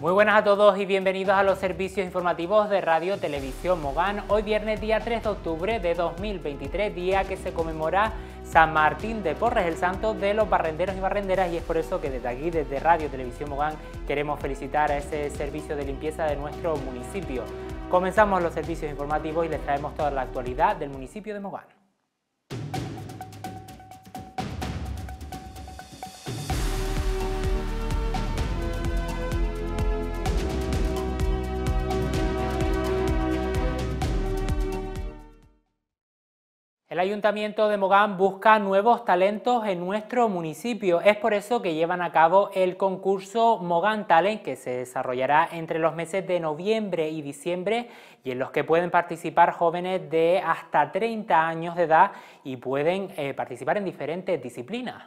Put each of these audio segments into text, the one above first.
Muy buenas a todos y bienvenidos a los servicios informativos de Radio Televisión Mogán. Hoy viernes día 3 de octubre de 2023, día que se conmemora San Martín de Porres, el santo de los barrenderos y barrenderas y es por eso que desde aquí, desde Radio Televisión Mogán, queremos felicitar a ese servicio de limpieza de nuestro municipio. Comenzamos los servicios informativos y les traemos toda la actualidad del municipio de Mogán. El Ayuntamiento de Mogán busca nuevos talentos en nuestro municipio. Es por eso que llevan a cabo el concurso Mogán Talent, que se desarrollará entre los meses de noviembre y diciembre y en los que pueden participar jóvenes de hasta 30 años de edad y pueden eh, participar en diferentes disciplinas.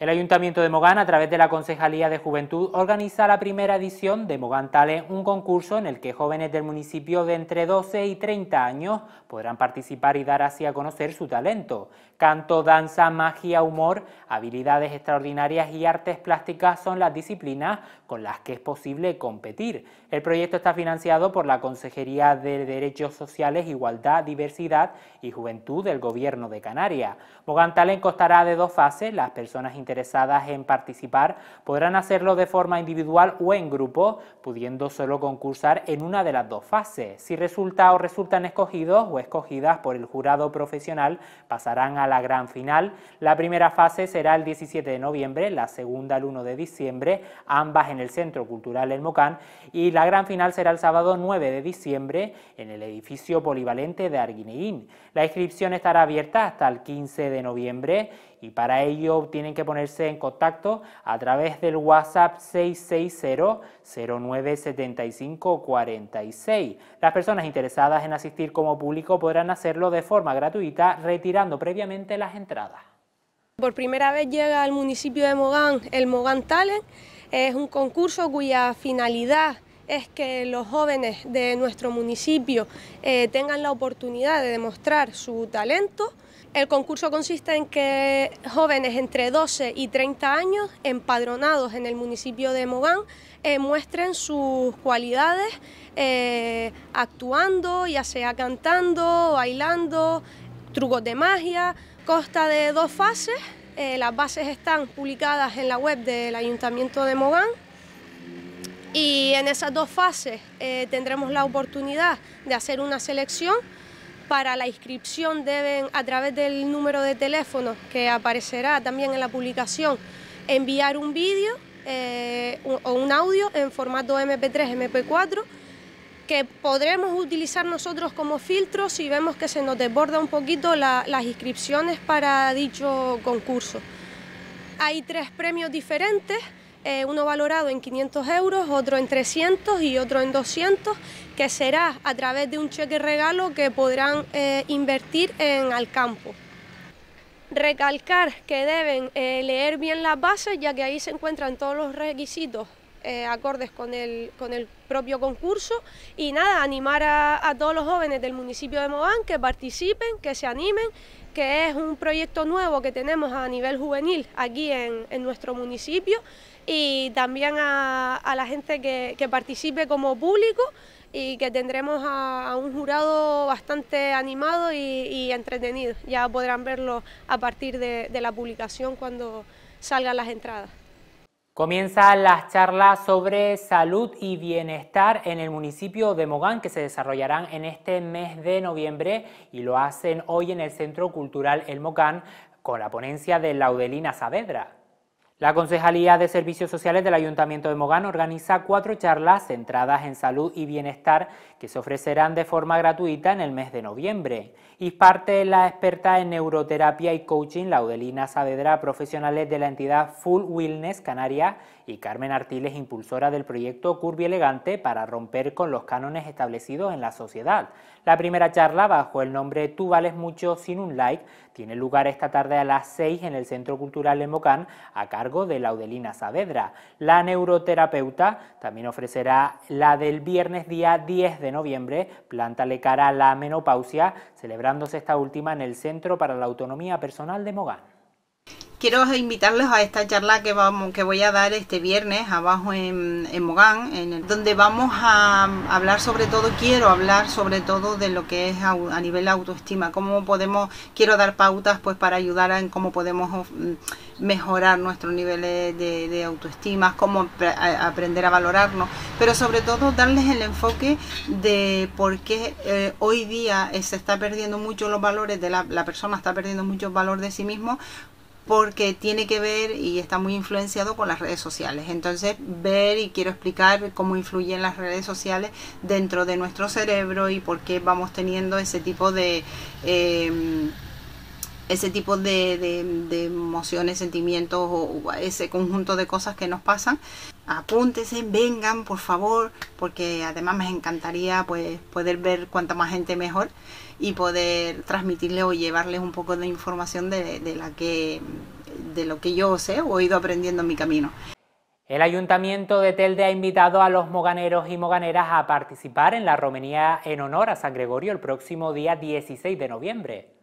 El Ayuntamiento de Mogán, a través de la Concejalía de Juventud, organiza la primera edición de Mogán Talent, un concurso en el que jóvenes del municipio de entre 12 y 30 años podrán participar y dar así a conocer su talento. Canto, danza, magia, humor, habilidades extraordinarias y artes plásticas son las disciplinas con las que es posible competir. El proyecto está financiado por la Consejería de Derechos Sociales, Igualdad, Diversidad y Juventud del Gobierno de Canarias. Mogán Talent constará de dos fases, las personas interesadas en participar podrán hacerlo de forma individual o en grupo, pudiendo solo concursar en una de las dos fases. Si resulta o resultan escogidos o escogidas por el jurado profesional, pasarán a la gran final. La primera fase será el 17 de noviembre, la segunda el 1 de diciembre, ambas en el Centro Cultural El Mocán, y la gran final será el sábado 9 de diciembre en el edificio polivalente de Arguineguín. La inscripción estará abierta hasta el 15 de noviembre y para ello tienen que ponerse en contacto a través del WhatsApp 660-097546. Las personas interesadas en asistir como público podrán hacerlo de forma gratuita retirando previamente las entradas. Por primera vez llega al municipio de Mogán el Mogán Talent, es un concurso cuya finalidad es que los jóvenes de nuestro municipio eh, tengan la oportunidad de demostrar su talento. El concurso consiste en que jóvenes entre 12 y 30 años empadronados en el municipio de Mogán eh, muestren sus cualidades eh, actuando, ya sea cantando, bailando, trucos de magia. Consta de dos fases, las bases están publicadas en la web del Ayuntamiento de Mogán. Y en esas dos fases eh, tendremos la oportunidad de hacer una selección. Para la inscripción deben, a través del número de teléfono que aparecerá también en la publicación, enviar un vídeo eh, o un audio en formato MP3, MP4, que podremos utilizar nosotros como filtro si vemos que se nos desborda un poquito las inscripciones para dicho concurso. Hay tres premios diferentes eh, uno valorado en 500 euros, otro en 300 y otro en 200, que será a través de un cheque regalo que podrán eh, invertir en al campo. Recalcar que deben eh, leer bien las bases, ya que ahí se encuentran todos los requisitos acordes con el, propio concurso y nada, animar a, todos los jóvenes del municipio de Mogán que participen, que se animen que es un proyecto nuevo que tenemos a nivel juvenil aquí en, nuestro municipio y también a, la gente que, participe como público y que tendremos a, un jurado bastante animado y, entretenido. Ya podrán verlo a partir de la publicación cuando salgan las entradas. Comienzan las charlas sobre salud y bienestar en el municipio de Mogán que se desarrollarán en este mes de noviembre y lo hacen hoy en el Centro Cultural El Mogán con la ponencia de Laudelina Saavedra. La Concejalía de Servicios Sociales del Ayuntamiento de Mogán organiza cuatro charlas centradas en salud y bienestar que se ofrecerán de forma gratuita en el mes de noviembre. Y parte la experta en neuroterapia y coaching Laudelina Saavedra, profesionales de la entidad Full Wellness Canarias y Carmen Artiles, impulsora del proyecto Curvy Elegante para romper con los cánones establecidos en la sociedad. La primera charla, bajo el nombre Tú vales mucho sin un like, tiene lugar esta tarde a las 6 en el Centro Cultural de Mogán a cargo de Laudelina Saavedra. La neuroterapeuta también ofrecerá la del viernes día 10 de noviembre, le cara a la menopausia, celebrándose esta última en el Centro para la Autonomía Personal de Mogán quiero invitarles a esta charla que vamos que voy a dar este viernes abajo en, Mogán, en donde vamos a mm, hablar sobre todo, quiero hablar sobre todo de lo que es a, nivel autoestima, cómo podemos, quiero dar pautas pues para ayudar en cómo podemos mm, mejorar nuestros niveles de, autoestima, cómo aprender a valorarnos, pero sobre todo darles el enfoque de por qué eh, hoy día eh, se está perdiendo mucho los valores de la, la persona, está perdiendo mucho valor de sí mismo porque tiene que ver y está muy influenciado con las redes sociales. Entonces, ver y quiero explicar cómo influyen las redes sociales dentro de nuestro cerebro y por qué vamos teniendo ese tipo de... Em, ese tipo de, emociones, sentimientos o, ese conjunto de cosas que nos pasan, apúntense, vengan por favor, porque además me encantaría pues, poder ver cuanta más gente mejor y poder transmitirles o llevarles un poco de información de, la que, de lo que yo sé o he ido aprendiendo en mi camino. El Ayuntamiento de Telde ha invitado a los moganeros y moganeras a participar en la romería en honor a San Gregorio el próximo día 16 de noviembre.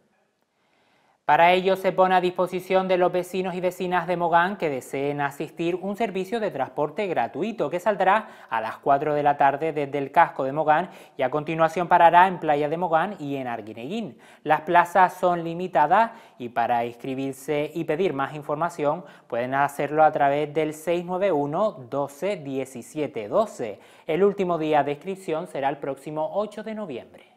Para ello se pone a disposición de los vecinos y vecinas de Mogán que deseen asistir un servicio de transporte gratuito que saldrá a las 4 de la tarde desde el casco de Mogán y a continuación parará en Playa de Mogán y en Arguineguín. Las plazas son limitadas y para inscribirse y pedir más información pueden hacerlo a través del 691 12 17 12. El último día de inscripción será el próximo 8 de noviembre.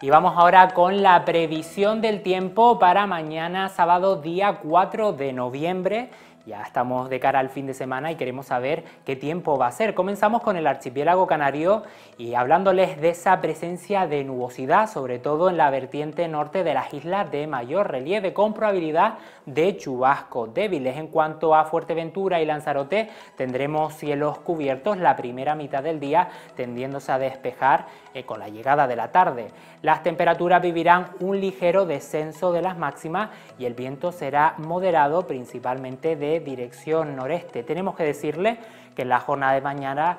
Y vamos ahora con la previsión del tiempo para mañana sábado día 4 de noviembre. Ya estamos de cara al fin de semana y queremos saber qué tiempo va a ser. Comenzamos con el archipiélago canario y hablándoles de esa presencia de nubosidad, sobre todo en la vertiente norte de las islas de mayor relieve, con probabilidad de chubasco débiles. En cuanto a Fuerteventura y Lanzarote, tendremos cielos cubiertos la primera mitad del día, tendiéndose a despejar eh, con la llegada de la tarde. Las temperaturas vivirán un ligero descenso de las máximas y el viento será moderado principalmente de dirección noreste. Tenemos que decirle que en la jornada de mañana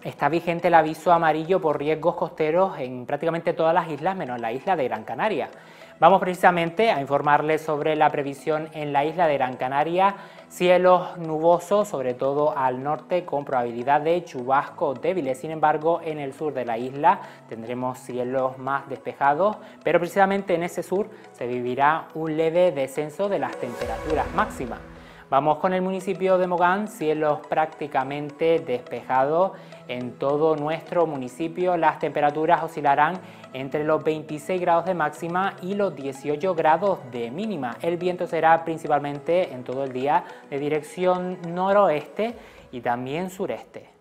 Está vigente el aviso amarillo por riesgos costeros en prácticamente todas las islas, menos la isla de Gran Canaria. Vamos precisamente a informarles sobre la previsión en la isla de Gran Canaria. Cielos nubosos, sobre todo al norte, con probabilidad de chubasco débiles. Sin embargo, en el sur de la isla tendremos cielos más despejados, pero precisamente en ese sur se vivirá un leve descenso de las temperaturas máximas. Vamos con el municipio de Mogán, cielos prácticamente despejados en todo nuestro municipio. Las temperaturas oscilarán entre los 26 grados de máxima y los 18 grados de mínima. El viento será principalmente en todo el día de dirección noroeste y también sureste.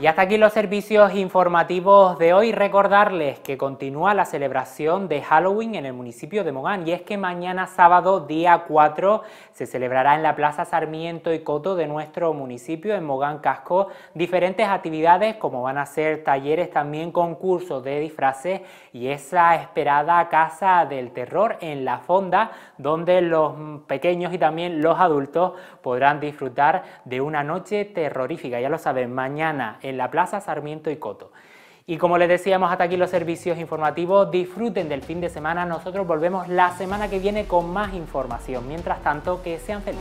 Y hasta aquí los servicios informativos de hoy. Recordarles que continúa la celebración de Halloween en el municipio de Mogán y es que mañana sábado, día 4, se celebrará en la Plaza Sarmiento y Coto de nuestro municipio, en Mogán Casco, diferentes actividades como van a ser talleres, también concursos de disfraces y esa esperada Casa del Terror en la Fonda, donde los pequeños y también los adultos podrán disfrutar de una noche terrorífica. Ya lo saben, mañana en la Plaza Sarmiento y Coto. Y como les decíamos, hasta aquí los servicios informativos. Disfruten del fin de semana. Nosotros volvemos la semana que viene con más información. Mientras tanto, que sean felices.